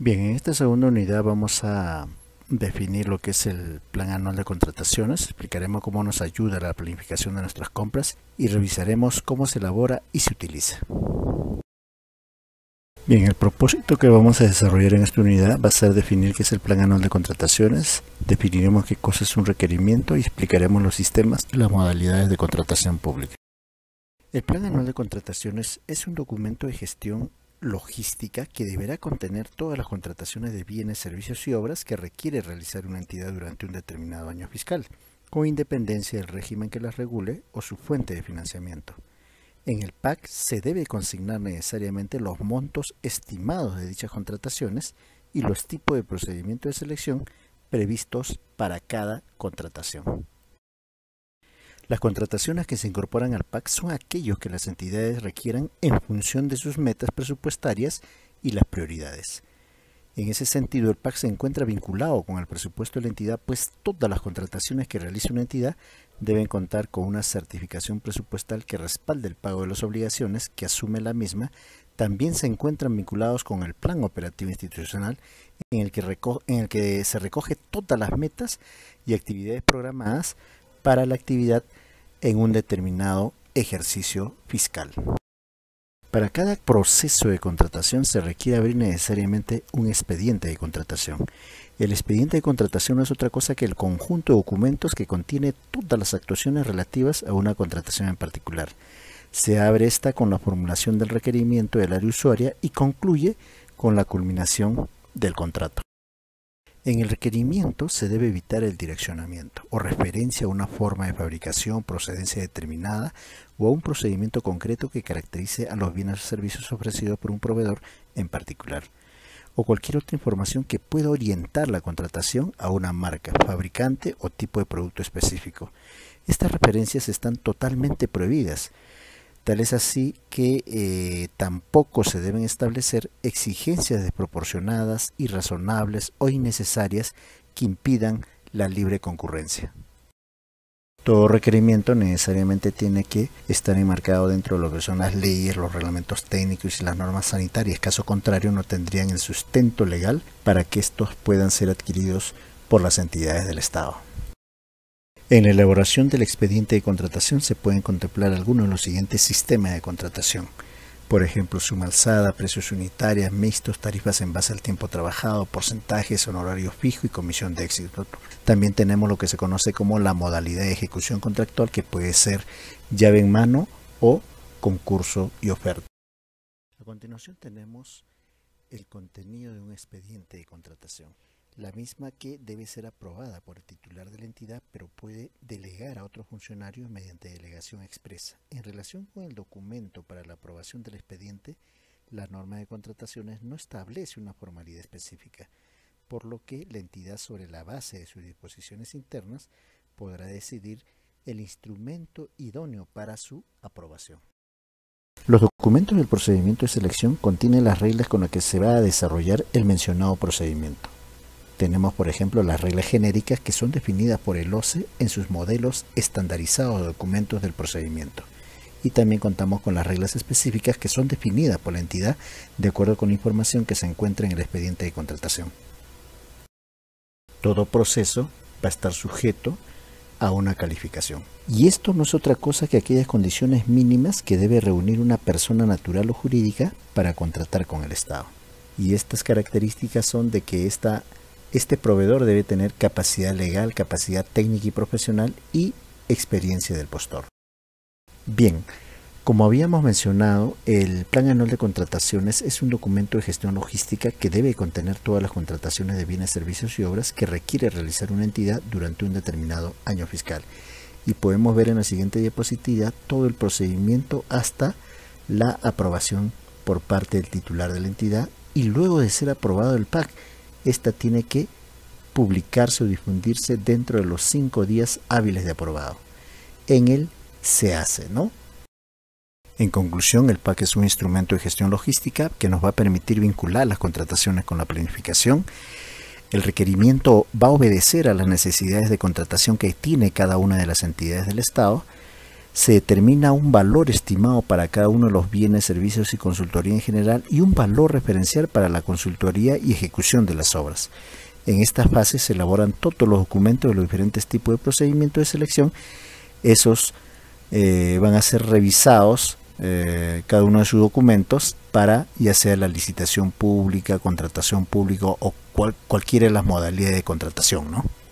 Bien, en esta segunda unidad vamos a definir lo que es el plan anual de contrataciones, explicaremos cómo nos ayuda la planificación de nuestras compras y revisaremos cómo se elabora y se utiliza. Bien, el propósito que vamos a desarrollar en esta unidad va a ser definir qué es el plan anual de contrataciones, definiremos qué cosa es un requerimiento y explicaremos los sistemas y las modalidades de contratación pública. El plan anual de contrataciones es un documento de gestión logística que deberá contener todas las contrataciones de bienes, servicios y obras que requiere realizar una entidad durante un determinado año fiscal, con independencia del régimen que las regule o su fuente de financiamiento. En el PAC se debe consignar necesariamente los montos estimados de dichas contrataciones y los tipos de procedimiento de selección previstos para cada contratación. Las contrataciones que se incorporan al PAC son aquellos que las entidades requieran en función de sus metas presupuestarias y las prioridades. En ese sentido, el PAC se encuentra vinculado con el presupuesto de la entidad, pues todas las contrataciones que realice una entidad deben contar con una certificación presupuestal que respalde el pago de las obligaciones que asume la misma. También se encuentran vinculados con el plan operativo institucional, en el que, se recoge todas las metas y actividades programadas para la actividad en un determinado ejercicio fiscal. Para cada proceso de contratación se requiere abrir necesariamente un expediente de contratación. El expediente de contratación no es otra cosa que el conjunto de documentos que contiene todas las actuaciones relativas a una contratación en particular. Se abre esta con la formulación del requerimiento del área usuaria y concluye con la culminación del contrato. En el requerimiento se debe evitar el direccionamiento o referencia a una forma de fabricación, procedencia determinada o a un procedimiento concreto que caracterice a los bienes o servicios ofrecidos por un proveedor en particular, o cualquier otra información que pueda orientar la contratación a una marca, fabricante o tipo de producto específico. Estas referencias están totalmente prohibidas Tal es así que eh, tampoco se deben establecer exigencias desproporcionadas, irrazonables o innecesarias que impidan la libre concurrencia. Todo requerimiento necesariamente tiene que estar enmarcado dentro de lo que son las leyes, los reglamentos técnicos y las normas sanitarias. Caso contrario, no tendrían el sustento legal para que estos puedan ser adquiridos por las entidades del Estado. En la elaboración del expediente de contratación se pueden contemplar algunos de los siguientes sistemas de contratación. Por ejemplo, suma alzada, precios unitarios, mixtos, tarifas en base al tiempo trabajado, porcentajes, honorarios fijos y comisión de éxito. También tenemos lo que se conoce como la modalidad de ejecución contractual, que puede ser llave en mano o concurso y oferta. A continuación tenemos el contenido de un expediente de contratación la misma que debe ser aprobada por el titular de la entidad, pero puede delegar a otros funcionarios mediante delegación expresa. En relación con el documento para la aprobación del expediente, la norma de contrataciones no establece una formalidad específica, por lo que la entidad sobre la base de sus disposiciones internas podrá decidir el instrumento idóneo para su aprobación. Los documentos del procedimiento de selección contienen las reglas con las que se va a desarrollar el mencionado procedimiento. Tenemos, por ejemplo, las reglas genéricas que son definidas por el OCE en sus modelos estandarizados de documentos del procedimiento. Y también contamos con las reglas específicas que son definidas por la entidad de acuerdo con la información que se encuentra en el expediente de contratación. Todo proceso va a estar sujeto a una calificación. Y esto no es otra cosa que aquellas condiciones mínimas que debe reunir una persona natural o jurídica para contratar con el Estado. Y estas características son de que esta este proveedor debe tener capacidad legal, capacidad técnica y profesional y experiencia del postor. Bien, como habíamos mencionado, el Plan Anual de Contrataciones es un documento de gestión logística que debe contener todas las contrataciones de bienes, servicios y obras que requiere realizar una entidad durante un determinado año fiscal. Y podemos ver en la siguiente diapositiva todo el procedimiento hasta la aprobación por parte del titular de la entidad y luego de ser aprobado el PAC esta tiene que publicarse o difundirse dentro de los cinco días hábiles de aprobado. En él se hace, ¿no? En conclusión, el PAC es un instrumento de gestión logística que nos va a permitir vincular las contrataciones con la planificación. El requerimiento va a obedecer a las necesidades de contratación que tiene cada una de las entidades del Estado se determina un valor estimado para cada uno de los bienes, servicios y consultoría en general y un valor referencial para la consultoría y ejecución de las obras. En estas fases se elaboran todos los documentos de los diferentes tipos de procedimiento de selección. Esos eh, van a ser revisados eh, cada uno de sus documentos para ya sea la licitación pública, contratación pública o cualquiera de las modalidades de contratación, ¿no?